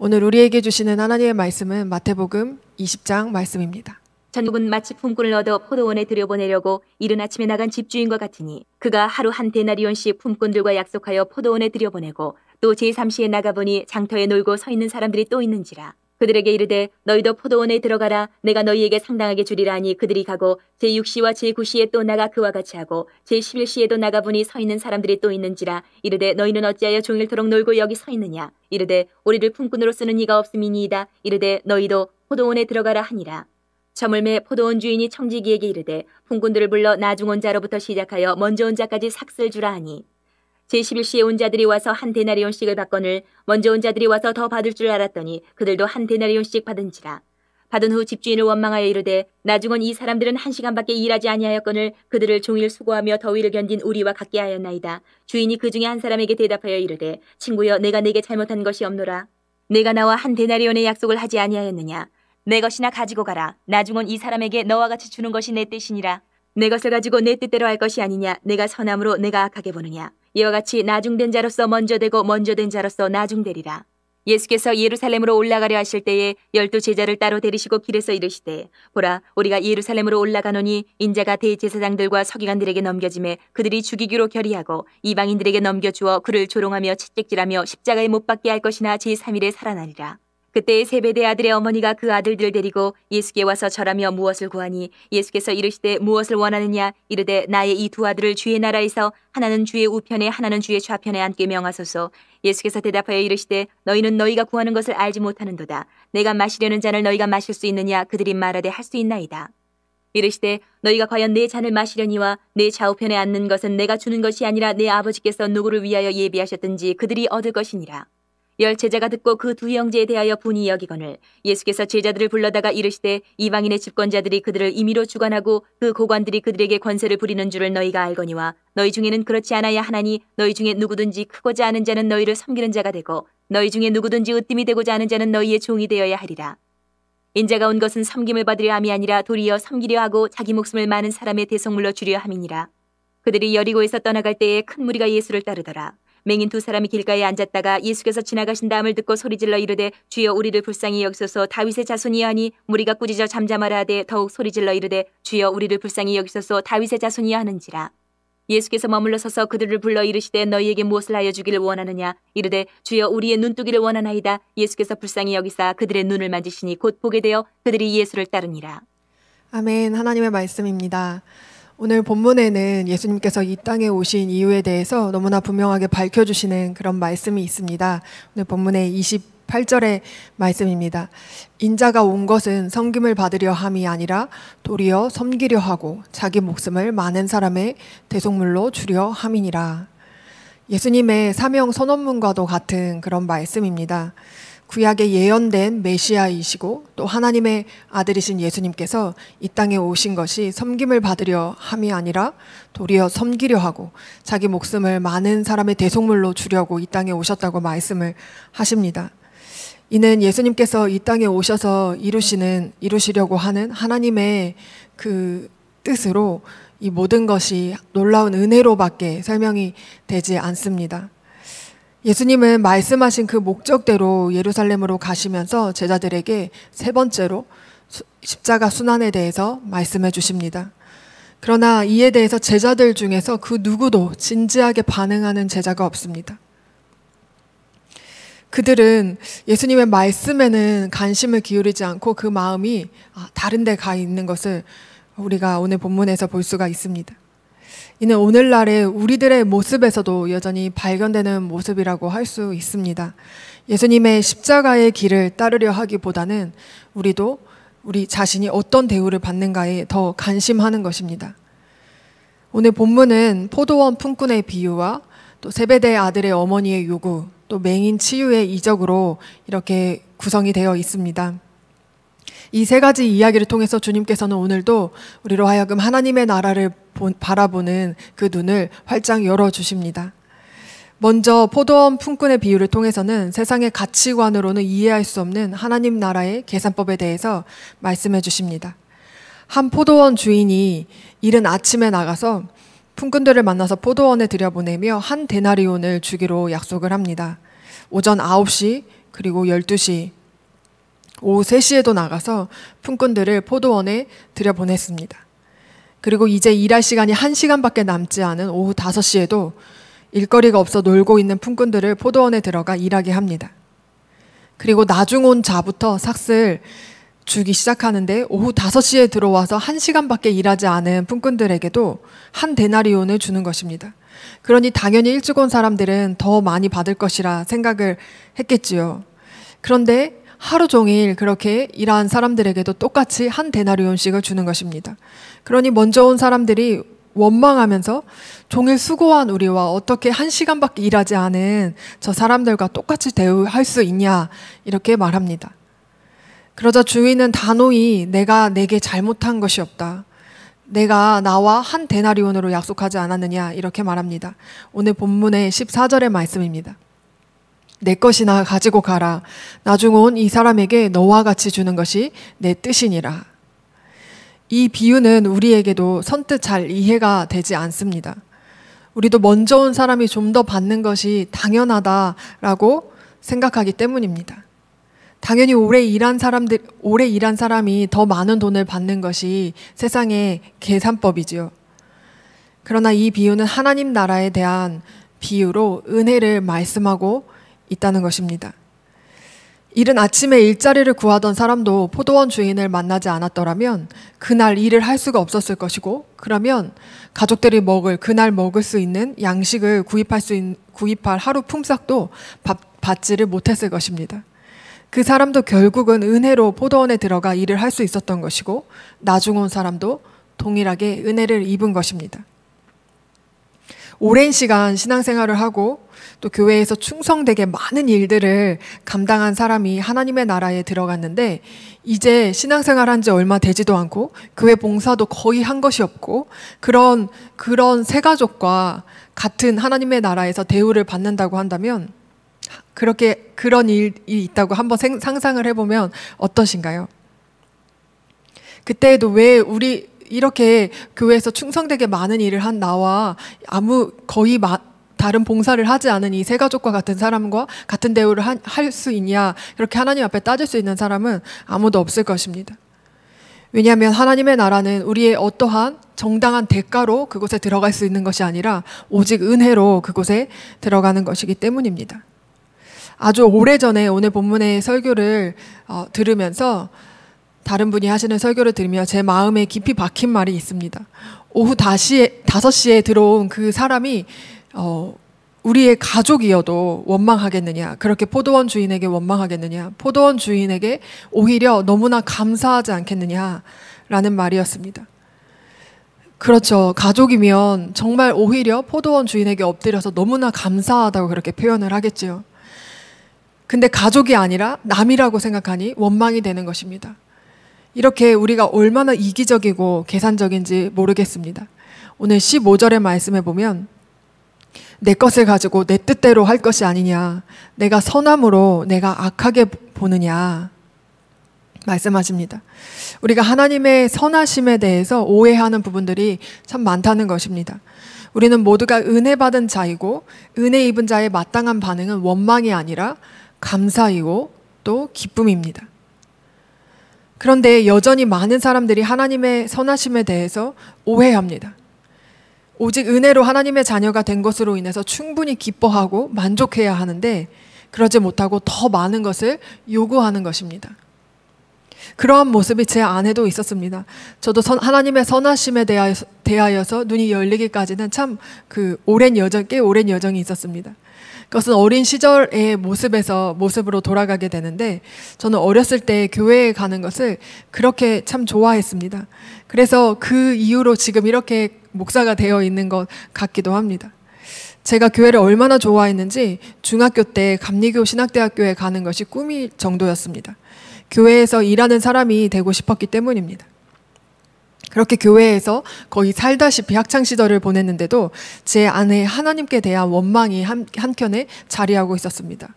오늘 우리에게 주시는 하나님의 말씀은 마태복음 20장 말씀입니다. 천국은 마치 품꾼을 얻어 포도원에 들여보내려고 이른 아침에 나간 집주인과 같으니 그가 하루 한 데나리온씩 품꾼들과 약속하여 포도원에 들여보내고 또 제3시에 나가보니 장터에 놀고 서 있는 사람들이 또 있는지라 그들에게 이르되 너희도 포도원에 들어가라 내가 너희에게 상당하게 주리라 니 그들이 가고 제6시와 제9시에 또 나가 그와 같이 하고 제11시에도 나가 보니 서 있는 사람들이 또 있는지라 이르되 너희는 어찌하여 종일토록 놀고 여기 서 있느냐 이르되 우리를 품꾼으로 쓰는 이가 없음이니이다 이르되 너희도 포도원에 들어가라 하니라 저물매 포도원 주인이 청지기에게 이르되 품꾼들을 불러 나중 온 자로부터 시작하여 먼저 온 자까지 삭슬 주라 하니 제11시에 온 자들이 와서 한대나리온씩을 받거늘 먼저 온 자들이 와서 더 받을 줄 알았더니 그들도 한대나리온씩 받은지라. 받은 후 집주인을 원망하여 이르되 나중은 이 사람들은 한 시간밖에 일하지 아니하였거늘 그들을 종일 수고하며 더위를 견딘 우리와 같게 하였나이다. 주인이 그 중에 한 사람에게 대답하여 이르되 친구여 내가 네게 잘못한 것이 없노라. 내가 나와 한대나리온의 약속을 하지 아니하였느냐. 내 것이나 가지고 가라. 나중은 이 사람에게 너와 같이 주는 것이 내 뜻이니라. 내 것을 가지고 내 뜻대로 할 것이 아니냐. 내가 선함으로 내가 악하게 보느냐. 이와 같이 나중된 자로서 먼저 되고 먼저 된 자로서 나중되리라. 예수께서 예루살렘으로 올라가려 하실 때에 열두 제자를 따로 데리시고 길에서 이르시되 보라 우리가 예루살렘으로 올라가노니 인자가 대제사장들과 서기관들에게 넘겨짐에 그들이 죽이기로 결의하고 이방인들에게 넘겨주어 그를 조롱하며 채찍질하며 십자가에 못 박게 할 것이나 제3일에 살아나리라. 그때 세배대 아들의 어머니가 그 아들들을 데리고 예수께 와서 절하며 무엇을 구하니 예수께서 이르시되 무엇을 원하느냐 이르되 나의 이 두 아들을 주의 나라에서 하나는 주의 우편에 하나는 주의 좌편에 앉게 명하소서 예수께서 대답하여 이르시되 너희는 너희가 구하는 것을 알지 못하는도다 내가 마시려는 잔을 너희가 마실 수 있느냐 그들이 말하되 할 수 있나이다 이르시되 너희가 과연 내 잔을 마시려니와 내 좌우편에 앉는 것은 내가 주는 것이 아니라 내 아버지께서 누구를 위하여 예비하셨든지 그들이 얻을 것이니라 열 제자가 듣고 그 두 형제에 대하여 분이 여기거늘 예수께서 제자들을 불러다가 이르시되 이방인의 집권자들이 그들을 임의로 주관하고 그 고관들이 그들에게 권세를 부리는 줄을 너희가 알거니와 너희 중에는 그렇지 않아야 하나니 너희 중에 누구든지 크고자 하는 자는 너희를 섬기는 자가 되고 너희 중에 누구든지 으뜸이 되고자 하는 자는 너희의 종이 되어야 하리라 인자가 온 것은 섬김을 받으려 함이 아니라 도리어 섬기려 하고 자기 목숨을 많은 사람의 대성물로 주려 함이니라 그들이 여리고에서 떠나갈 때에 큰 무리가 예수를 따르더라 맹인 두 사람이 길가에 앉았다가 예수께서 지나가신 다음을 듣고 소리질러 이르되 주여 우리를 불쌍히 여기소서 다윗의 자손이 하니 무리가 꾸짖어 잠잠하라 하되 더욱 소리질러 이르되 주여 우리를 불쌍히 여기소서 다윗의 자손이여 하는지라 예수께서 머물러 서서 그들을 불러 이르시되 너희에게 무엇을 하여 주기를 원하느냐 이르되 주여 우리의 눈뜨기를 원하나이다 예수께서 불쌍히 여기사 그들의 눈을 만지시니 곧 보게 되어 그들이 예수를 따르니라 아멘 하나님의 말씀입니다 오늘 본문에는 예수님께서 이 땅에 오신 이유에 대해서 너무나 분명하게 밝혀주시는 그런 말씀이 있습니다. 오늘 본문의 28절의 말씀입니다. 인자가 온 것은 섬김을 받으려 함이 아니라 도리어 섬기려 하고 자기 목숨을 많은 사람의 대속물로 주려 함이니라. 예수님의 사명 선언문과도 같은 그런 말씀입니다. 구약에 예언된 메시아이시고 또 하나님의 아들이신 예수님께서 이 땅에 오신 것이 섬김을 받으려 함이 아니라 도리어 섬기려 하고 자기 목숨을 많은 사람의 대속물로 주려고 이 땅에 오셨다고 말씀을 하십니다. 이는 예수님께서 이 땅에 오셔서 이루시는 이루시려고 하는 하나님의 그 뜻으로 이 모든 것이 놀라운 은혜로밖에 설명이 되지 않습니다. 예수님은 말씀하신 그 목적대로 예루살렘으로 가시면서 제자들에게 세 번째로 십자가 순환에 대해서 말씀해 주십니다. 그러나 이에 대해서 제자들 중에서 그 누구도 진지하게 반응하는 제자가 없습니다. 그들은 예수님의 말씀에는 관심을 기울이지 않고 그 마음이 아, 다른 데 가 있는 것을 우리가 오늘 본문에서 볼 수가 있습니다. 이는 오늘날의 우리들의 모습에서도 여전히 발견되는 모습이라고 할 수 있습니다. 예수님의 십자가의 길을 따르려 하기보다는 우리도 우리 자신이 어떤 대우를 받는가에 더 관심하는 것입니다. 오늘 본문은 포도원 품꾼의 비유와 또세배대 아들의 어머니의 요구, 또 맹인 치유의 이적으로 이렇게 구성이 되어 있습니다. 이세 가지 이야기를 통해서 주님께서는 오늘도 우리로 하여금 하나님의 나라를 바라보는 그 눈을 활짝 열어 주십니다. 먼저 포도원 품꾼의 비유를 통해서는 세상의 가치관으로는 이해할 수 없는 하나님 나라의 계산법에 대해서 말씀해 주십니다. 한 포도원 주인이 이른 아침에 나가서 품꾼들을 만나서 포도원에 들여보내며 한 데나리온을 주기로 약속을 합니다. 오전 9시 그리고 12시 오후 3시에도 나가서 품꾼들을 포도원에 들여보냈습니다. 그리고 이제 일할 시간이 1시간밖에 남지 않은 오후 5시에도 일거리가 없어 놀고 있는 품꾼들을 포도원에 들어가 일하게 합니다. 그리고 나중 온 자부터 삭슬 주기 시작하는데 오후 5시에 들어와서 1시간밖에 일하지 않은 품꾼들에게도 한 데나리온을 주는 것입니다. 그러니 당연히 일찍 온 사람들은 더 많이 받을 것이라 생각을 했겠지요. 그런데 하루 종일 그렇게 일한 사람들에게도 똑같이 한 데나리온씩을 주는 것입니다. 그러니 먼저 온 사람들이 원망하면서 종일 수고한 우리와 어떻게 한 시간밖에 일하지 않은 저 사람들과 똑같이 대우할 수 있냐 이렇게 말합니다. 그러자 주인은 단호히 내가 내게 잘못한 것이 없다. 내가 나와 한 데나리온으로 약속하지 않았느냐 이렇게 말합니다. 오늘 본문의 14절의 말씀입니다. 내 것이나 가지고 가라. 나중 온 이 사람에게 너와 같이 주는 것이 내 뜻이니라. 이 비유는 우리에게도 선뜻 잘 이해가 되지 않습니다. 우리도 먼저 온 사람이 좀 더 받는 것이 당연하다라고 생각하기 때문입니다. 당연히 오래 일한 사람들 오래 일한 사람이 더 많은 돈을 받는 것이 세상의 계산법이지요. 그러나 이 비유는 하나님 나라에 대한 비유로 은혜를 말씀하고 있다는 것입니다. 이른 아침에 일자리를 구하던 사람도 포도원 주인을 만나지 않았더라면 그날 일을 할 수가 없었을 것이고 그러면 가족들이 먹을 그날 먹을 수 있는 양식을 구입할 수 있, 구입할 하루 품삯도 받, 받지를 못했을 것입니다. 그 사람도 결국은 은혜로 포도원에 들어가 일을 할 수 있었던 것이고 나중 온 사람도 동일하게 은혜를 입은 것입니다. 오랜 시간 신앙생활을 하고 또 교회에서 충성되게 많은 일들을 감당한 사람이 하나님의 나라에 들어갔는데 이제 신앙생활 한지 얼마 되지도 않고 교회 봉사도 거의 한 것이 없고 그런 그런 세 가족과 같은 하나님의 나라에서 대우를 받는다고 한다면 그렇게 그런 일이 있다고 한번 상상을 해보면 어떠신가요? 그때에도 왜 우리 이렇게 교회에서 충성되게 많은 일을 한 나와 아무 거의 마, 다른 봉사를 하지 않은 이 세 가족과 같은 사람과 같은 대우를 할 수 있냐 이렇게 하나님 앞에 따질 수 있는 사람은 아무도 없을 것입니다. 왜냐하면 하나님의 나라는 우리의 어떠한 정당한 대가로 그곳에 들어갈 수 있는 것이 아니라 오직 은혜로 그곳에 들어가는 것이기 때문입니다. 아주 오래전에 오늘 본문의 설교를 어, 들으면서 다른 분이 하시는 설교를 들으며 제 마음에 깊이 박힌 말이 있습니다. 오후 5시에, 5시에 들어온 그 사람이 어, 우리의 가족이어도 원망하겠느냐 그렇게 포도원 주인에게 원망하겠느냐 포도원 주인에게 오히려 너무나 감사하지 않겠느냐라는 말이었습니다. 그렇죠. 가족이면 정말 오히려 포도원 주인에게 엎드려서 너무나 감사하다고 그렇게 표현을 하겠지요. 근데 가족이 아니라 남이라고 생각하니 원망이 되는 것입니다. 이렇게 우리가 얼마나 이기적이고 계산적인지 모르겠습니다. 오늘 15절의 말씀에 보면 내 것을 가지고 내 뜻대로 할 것이 아니냐. 내가 선함으로 내가 악하게 보느냐. 말씀하십니다. 우리가 하나님의 선하심에 대해서 오해하는 부분들이 참 많다는 것입니다. 우리는 모두가 은혜 받은 자이고 은혜 입은 자의 마땅한 반응은 원망이 아니라 감사이고 또 기쁨입니다. 그런데 여전히 많은 사람들이 하나님의 선하심에 대해서 오해합니다. 오직 은혜로 하나님의 자녀가 된 것으로 인해서 충분히 기뻐하고 만족해야 하는데 그러지 못하고 더 많은 것을 요구하는 것입니다. 그러한 모습이 제 안에도 있었습니다. 저도 선, 하나님의 선하심에 대하여서, 대하여서 눈이 열리기까지는 참 그 오랜 여정, 꽤 오랜 여정이 있었습니다. 그것은 어린 시절의 모습에서 모습으로 돌아가게 되는데 저는 어렸을 때 교회에 가는 것을 그렇게 참 좋아했습니다. 그래서 그 이후로 지금 이렇게 목사가 되어 있는 것 같기도 합니다. 제가 교회를 얼마나 좋아했는지 중학교 때 감리교 신학대학교에 가는 것이 꿈이 정도였습니다. 교회에서 일하는 사람이 되고 싶었기 때문입니다. 그렇게 교회에서 거의 살다시피 학창 시절을 보냈는데도 제 안에 하나님께 대한 원망이 한, 한켠에 자리하고 있었습니다.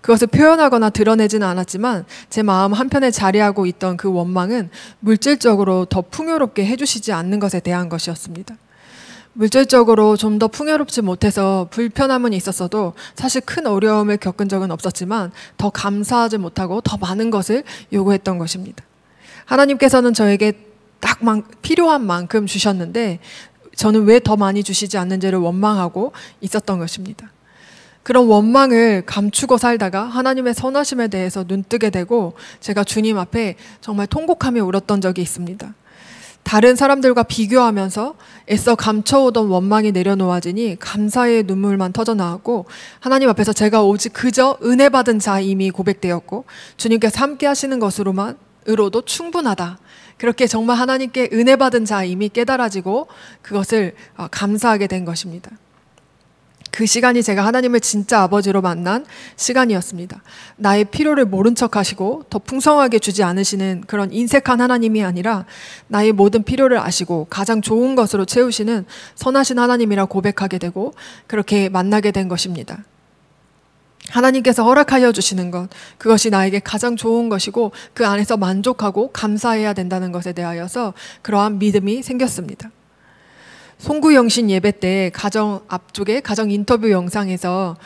그것을 표현하거나 드러내지는 않았지만 제 마음 한편에 자리하고 있던 그 원망은 물질적으로 더 풍요롭게 해주시지 않는 것에 대한 것이었습니다. 물질적으로 좀 더 풍요롭지 못해서 불편함은 있었어도 사실 큰 어려움을 겪은 적은 없었지만 더 감사하지 못하고 더 많은 것을 요구했던 것입니다. 하나님께서는 저에게 딱 만, 필요한 만큼 주셨는데 저는 왜 더 많이 주시지 않는지를 원망하고 있었던 것입니다. 그런 원망을 감추고 살다가 하나님의 선하심에 대해서 눈뜨게 되고 제가 주님 앞에 정말 통곡하며 울었던 적이 있습니다. 다른 사람들과 비교하면서 애써 감춰오던 원망이 내려놓아지니 감사의 눈물만 터져나왔고 하나님 앞에서 제가 오직 그저 은혜 받은 자임이 고백되었고 주님께서 함께 하시는 것으로만 으로도 충분하다 그렇게 정말 하나님께 은혜 받은 자 이미 깨달아지고 그것을 어, 감사하게 된 것입니다. 그 시간이 제가 하나님을 진짜 아버지로 만난 시간이었습니다. 나의 필요를 모른 척 하시고 더 풍성하게 주지 않으시는 그런 인색한 하나님이 아니라 나의 모든 필요를 아시고 가장 좋은 것으로 채우시는 선하신 하나님이라 고백하게 되고 그렇게 만나게 된 것입니다. 하나님께서 허락하여 주시는 것, 그것이 나에게 가장 좋은 것이고 그 안에서 만족하고 감사해야 된다는 것에 대하여서 그러한 믿음이 생겼습니다. 송구영신 예배 때 가정 앞쪽에 가정 인터뷰 영상에서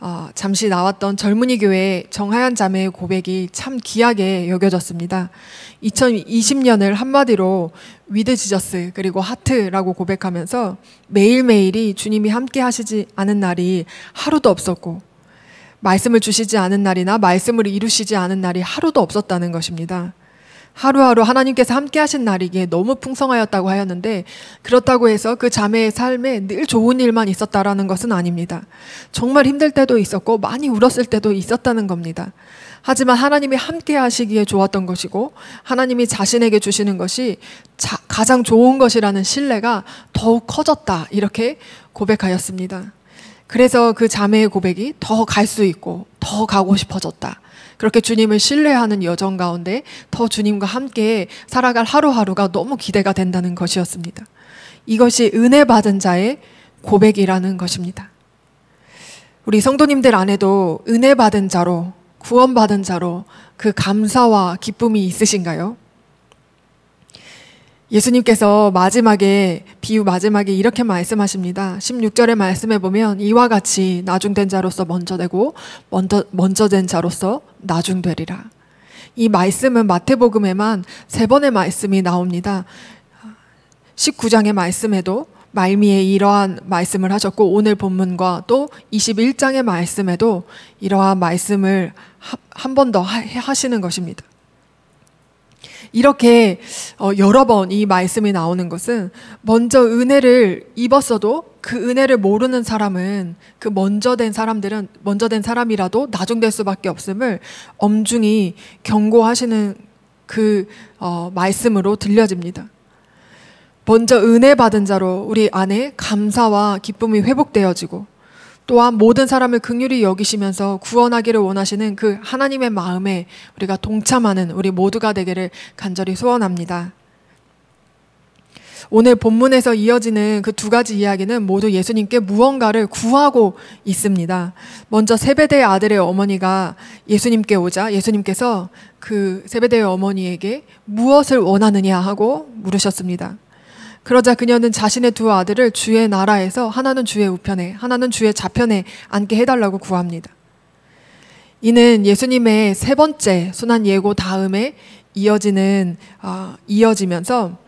어, 잠시 나왔던 젊은이 교회 정하얀 자매의 고백이 참 귀하게 여겨졌습니다. 2020년을 한마디로 위드 지저스 그리고 하트라고 고백하면서 매일매일이 주님이 함께 하시지 않은 날이 하루도 없었고 말씀을 주시지 않은 날이나 말씀을 이루시지 않은 날이 하루도 없었다는 것입니다. 하루하루 하나님께서 함께 하신 날이기에 너무 풍성하였다고 하였는데 그렇다고 해서 그 자매의 삶에 늘 좋은 일만 있었다라는 것은 아닙니다. 정말 힘들 때도 있었고 많이 울었을 때도 있었다는 겁니다. 하지만 하나님이 함께 하시기에 좋았던 것이고 하나님이 자신에게 주시는 것이 자, 가장 좋은 것이라는 신뢰가 더욱 커졌다 이렇게 고백하였습니다. 그래서 그 자매의 고백이 더 갈 수 있고 더 가고 싶어졌다. 그렇게 주님을 신뢰하는 여정 가운데 더 주님과 함께 살아갈 하루하루가 너무 기대가 된다는 것이었습니다. 이것이 은혜 받은 자의 고백이라는 것입니다. 우리 성도님들 안에도 은혜 받은 자로 구원받은 자로 그 감사와 기쁨이 있으신가요? 예수님께서 마지막에 비유 마지막에 이렇게 말씀하십니다. 16절의 말씀에 보면 이와 같이 나중된 자로서 먼저 되고 먼저 먼저 된 자로서 나중되리라. 이 말씀은 마태복음에만 세 번의 말씀이 나옵니다. 19장의 말씀에도 말미에 이러한 말씀을 하셨고 오늘 본문과 또 21장의 말씀에도 이러한 말씀을 한 번 더 하시는 것입니다. 이렇게 어, 여러 번 이 말씀이 나오는 것은 먼저 은혜를 입었어도 그 은혜를 모르는 사람은 그 먼저 된 사람들은 먼저 된 사람이라도 나중될 수밖에 없음을 엄중히 경고하시는 그 어, 말씀으로 들려집니다. 먼저 은혜 받은 자로 우리 안에 감사와 기쁨이 회복되어지고 또한 모든 사람을 극률히 여기시면서 구원하기를 원하시는 그 하나님의 마음에 우리가 동참하는 우리 모두가 되기를 간절히 소원합니다. 오늘 본문에서 이어지는 그 두 가지 이야기는 모두 예수님께 무언가를 구하고 있습니다. 먼저 세베대의 아들의 어머니가 예수님께 오자 예수님께서 그 세베대의 어머니에게 무엇을 원하느냐 하고 물으셨습니다. 그러자 그녀는 자신의 두 아들을 주의 나라에서 하나는 주의 우편에 하나는 주의 좌편에 앉게 해달라고 구합니다. 이는 예수님의 세 번째 순환 예고 다음에 이어지는 어, 이어지면서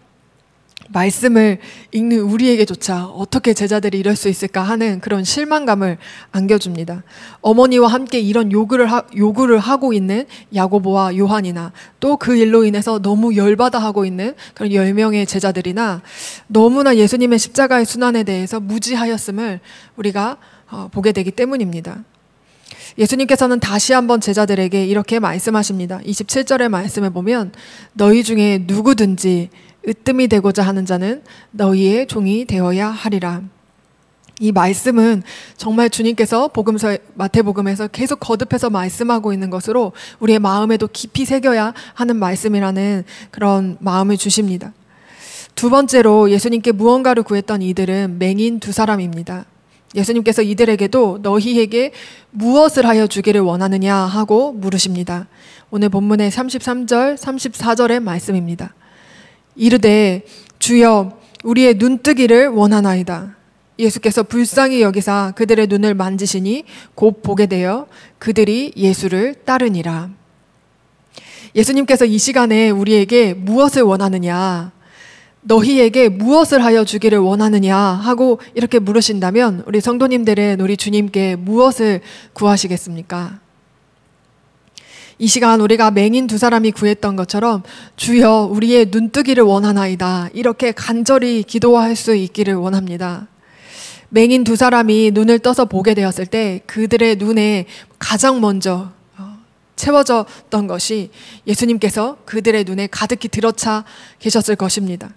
말씀을 읽는 우리에게조차 어떻게 제자들이 이럴 수 있을까 하는 그런 실망감을 안겨줍니다. 어머니와 함께 이런 요구를, 하, 요구를 하고 있는 야고보와 요한이나 또 그 일로 인해서 너무 열받아 하고 있는 그런 1명의 제자들이나 너무나 예수님의 십자가의 순환에 대해서 무지하였음을 우리가 어, 보게 되기 때문입니다. 예수님께서는 다시 한번 제자들에게 이렇게 말씀하십니다. 27절의 말씀에 보면 너희 중에 누구든지 으뜸이 되고자 하는 자는 너희의 종이 되어야 하리라. 이 말씀은 정말 주님께서 복음서 마태복음에서 계속 거듭해서 말씀하고 있는 것으로 우리의 마음에도 깊이 새겨야 하는 말씀이라는 그런 마음을 주십니다. 두 번째로 예수님께 무언가를 구했던 이들은 맹인 두 사람입니다. 예수님께서 이들에게도 너희에게 무엇을 하여 주기를 원하느냐 하고 물으십니다. 오늘 본문의 33절, 34절의 말씀입니다. 이르되 주여 우리의 눈뜨기를 원하나이다. 예수께서 불쌍히 여기사 그들의 눈을 만지시니 곧 보게 되어 그들이 예수를 따르니라. 예수님께서 이 시간에 우리에게 무엇을 원하느냐, 너희에게 무엇을 하여 주기를 원하느냐 하고 이렇게 물으신다면 우리 성도님들은 우리 주님께 무엇을 구하시겠습니까? 이 시간 우리가 맹인 두 사람이 구했던 것처럼 주여 우리의 눈뜨기를 원하나이다. 이렇게 간절히 기도할 수 있기를 원합니다. 맹인 두 사람이 눈을 떠서 보게 되었을 때 그들의 눈에 가장 먼저 어, 채워졌던 것이 예수님께서 그들의 눈에 가득히 들어차 계셨을 것입니다.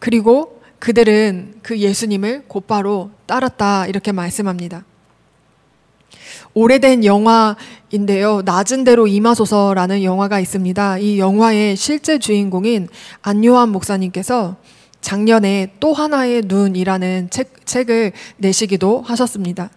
그리고 그들은 그 예수님을 곧바로 따랐다 이렇게 말씀합니다. 오래된 영화인데요. 낮은 대로 임하소서라는 영화가 있습니다. 이 영화의 실제 주인공인 안요한 목사님께서 작년에 또 하나의 눈이라는 책, 책을 내시기도 하셨습니다.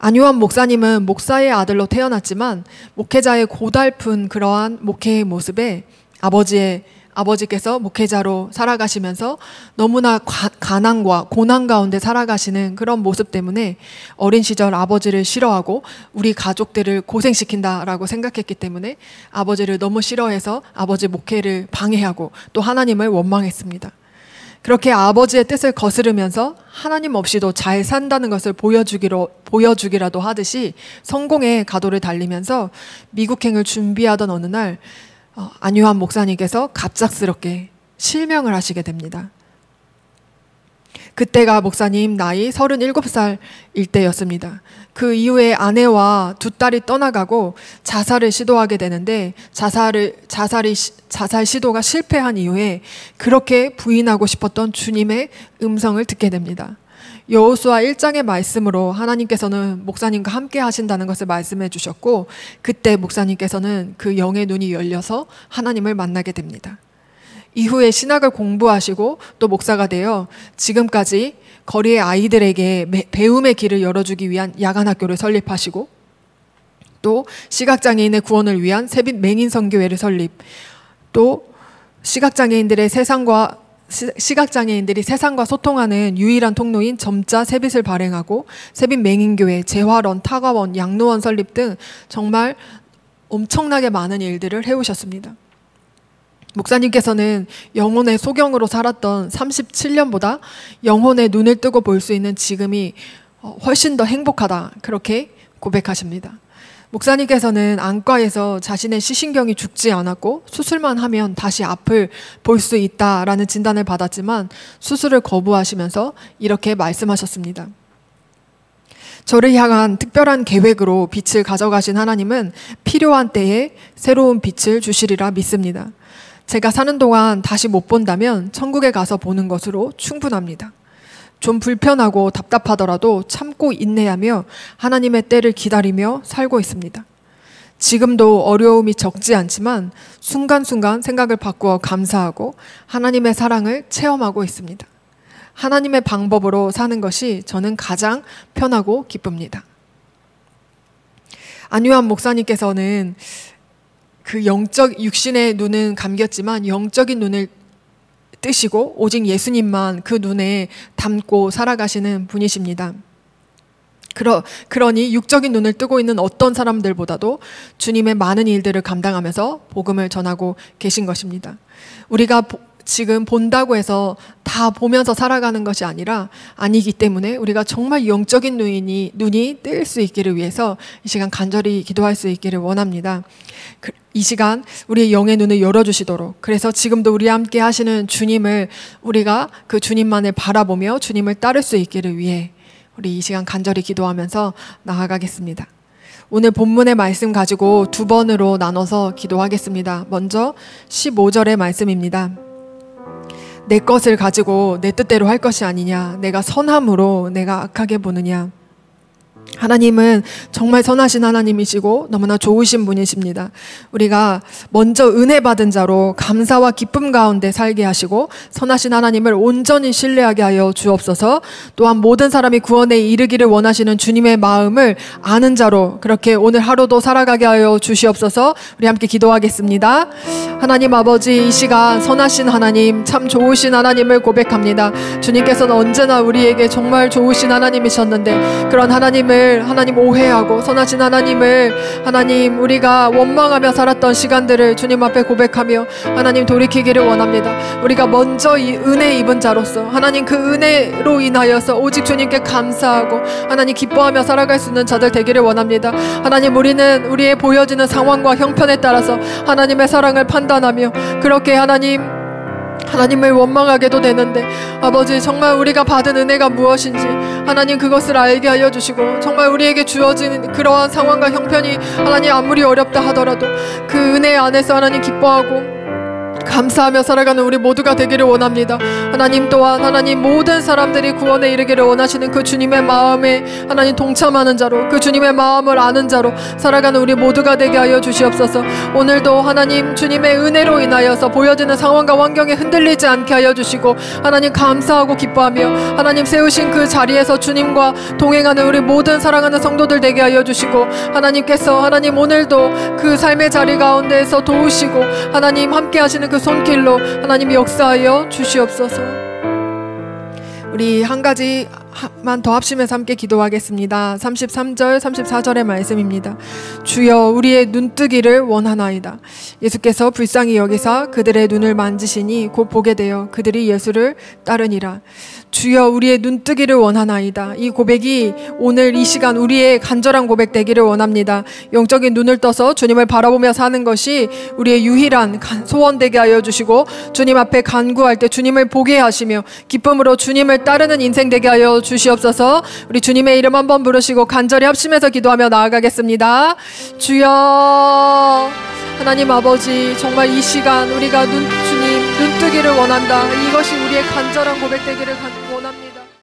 안요한 목사님은 목사의 아들로 태어났지만 목회자의 고달픈 그러한 목회의 모습에 아버지의 아버지께서 목회자로 살아가시면서 너무나 가난과 고난 가운데 살아가시는 그런 모습 때문에 어린 시절 아버지를 싫어하고 우리 가족들을 고생시킨다라고 생각했기 때문에 아버지를 너무 싫어해서 아버지 목회를 방해하고 또 하나님을 원망했습니다. 그렇게 아버지의 뜻을 거스르면서 하나님 없이도 잘 산다는 것을 보여주기로, 보여주기라도 하듯이 성공의 가도를 달리면서 미국행을 준비하던 어느 날 어, 안유환 목사님께서 갑작스럽게 실명을 하시게 됩니다. 그때가 목사님 나이 37살일 때였습니다. 그 이후에 아내와 두 딸이 떠나가고 자살을 시도하게 되는데 자살을 자살이 자살 시도가 실패한 이후에 그렇게 부인하고 싶었던 주님의 음성을 듣게 됩니다. 여호수아 1장의 말씀으로 하나님께서는 목사님과 함께 하신다는 것을 말씀해 주셨고 그때 목사님께서는 그 영의 눈이 열려서 하나님을 만나게 됩니다. 이후에 신학을 공부하시고 또 목사가 되어 지금까지 거리의 아이들에게 배움의 길을 열어주기 위한 야간 학교를 설립하시고 또 시각장애인의 구원을 위한 새빛 맹인 선교회를 설립 또 시각장애인들의 세상과 시각장애인들이 세상과 소통하는 유일한 통로인 점자 세빛을 발행하고 세빛 맹인교회, 재활원, 타가원, 양로원 설립 등 정말 엄청나게 많은 일들을 해오셨습니다. 목사님께서는 영혼의 소경으로 살았던 37년보다 영혼의 눈을 뜨고 볼 수 있는 지금이 어, 훨씬 더 행복하다 그렇게 고백하십니다. 목사님께서는 안과에서 자신의 시신경이 죽지 않았고 수술만 하면 다시 앞을 볼 수 있다라는 진단을 받았지만 수술을 거부하시면서 이렇게 말씀하셨습니다. 저를 향한 특별한 계획으로 빛을 가져가신 하나님은 필요한 때에 새로운 빛을 주시리라 믿습니다. 제가 사는 동안 다시 못 본다면 천국에 가서 보는 것으로 충분합니다. 좀 불편하고 답답하더라도 참고 인내하며 하나님의 때를 기다리며 살고 있습니다. 지금도 어려움이 적지 않지만 순간순간 생각을 바꾸어 감사하고 하나님의 사랑을 체험하고 있습니다. 하나님의 방법으로 사는 것이 저는 가장 편하고 기쁩니다. 안유한 목사님께서는 그 영적 육신의 눈은 감겼지만 영적인 눈을 뜨시고 오직 예수님만 그 눈에 담고 살아가시는 분이십니다. 그러, 그러니 육적인 눈을 뜨고 있는 어떤 사람들보다도 주님의 많은 일들을 감당하면서 복음을 전하고 계신 것입니다. 우리가 지금 본다고 해서 다 보면서 살아가는 것이 아니라 아니기 때문에 우리가 정말 영적인 눈이 눈이 뜰 수 있기를 위해서 이 시간 간절히 기도할 수 있기를 원합니다. 그, 이 시간 우리의 영의 눈을 열어주시도록 그래서 지금도 우리 함께 하시는 주님을 우리가 그 주님만을 바라보며 주님을 따를 수 있기를 위해 우리 이 시간 간절히 기도하면서 나아가겠습니다. 오늘 본문의 말씀 가지고 두 번으로 나눠서 기도하겠습니다. 먼저 15절의 말씀입니다. 내 것을 가지고 내 뜻대로 할 것이 아니냐. 내가 선함으로 내가 악하게 보느냐. 하나님은 정말 선하신 하나님이시고 너무나 좋으신 분이십니다. 우리가 먼저 은혜 받은 자로 감사와 기쁨 가운데 살게 하시고 선하신 하나님을 온전히 신뢰하게 하여 주옵소서 또한 모든 사람이 구원에 이르기를 원하시는 주님의 마음을 아는 자로 그렇게 오늘 하루도 살아가게 하여 주시옵소서 우리 함께 기도하겠습니다. 하나님 아버지 이 시간 선하신 하나님 참 좋으신 하나님을 고백합니다. 주님께서는 언제나 우리에게 정말 좋으신 하나님이셨는데 그런 하나님을 하나님을 하나님 오해하고 선하신 하나님을 하나님 우리가 원망하며 살았던 시간들을 주님 앞에 고백하며 하나님 돌이키기를 원합니다. 우리가 먼저 은혜 입은 자로서 하나님 그 은혜로 인하여서 오직 주님께 감사하고 하나님 기뻐하며 살아갈 수 있는 자들 되기를 원합니다. 하나님 우리는 우리의 보여지는 상황과 형편에 따라서 하나님의 사랑을 판단하며 그렇게 하나님 하나님을 원망하게도 되는데 아버지 정말 우리가 받은 은혜가 무엇인지 하나님 그것을 알게 하여 주시고 정말 우리에게 주어진 그러한 상황과 형편이 하나님 아무리 어렵다 하더라도 그 은혜 안에서 하나님 기뻐하고 감사하며 살아가는 우리 모두가 되기를 원합니다. 하나님 또한 하나님 모든 사람들이 구원에 이르기를 원하시는 그 주님의 마음에 하나님 동참하는 자로 그 주님의 마음을 아는 자로 살아가는 우리 모두가 되게 하여 주시옵소서. 오늘도 하나님 주님의 은혜로 인하여서 보여지는 상황과 환경에 흔들리지 않게 하여 주시고 하나님 감사하고 기뻐하며 하나님 세우신 그 자리에서 주님과 동행하는 우리 모든 사랑하는 성도들 되게 하여 주시고 하나님께서 하나님 오늘도 그 삶의 자리 가운데에서 도우시고 하나님 함께 하시는 그그 손길로 하나님 이 역사하여 주시옵소서. 우리 한 가지 만더 합심해서 함께 기도하겠습니다. 33절, 34절의 말씀입니다. 주여 우리의 눈뜨기를 원하나이다. 예수께서 불쌍히 여기서 그들의 눈을 만지시니 곧 보게 되어 그들이 예수를 따르니라. 주여 우리의 눈뜨기를 원하나이다. 이 고백이 오늘 이 시간 우리의 간절한 고백 되기를 원합니다. 영적인 눈을 떠서 주님을 바라보며 사는 것이 우리의 유일한 소원 되게 하여 주시고 주님 앞에 간구할 때 주님을 보게 하시며 기쁨으로 주님을 따르는 인생 되게 하여 주시옵소서. 우리 주님의 이름 한번 부르시고 간절히 합심해서 기도하며 나아가겠습니다. 주여 하나님 아버지 정말 이 시간 우리가 눈 주님 눈뜨기를 원한다. 이것이 우리의 간절한 고백되기를 간절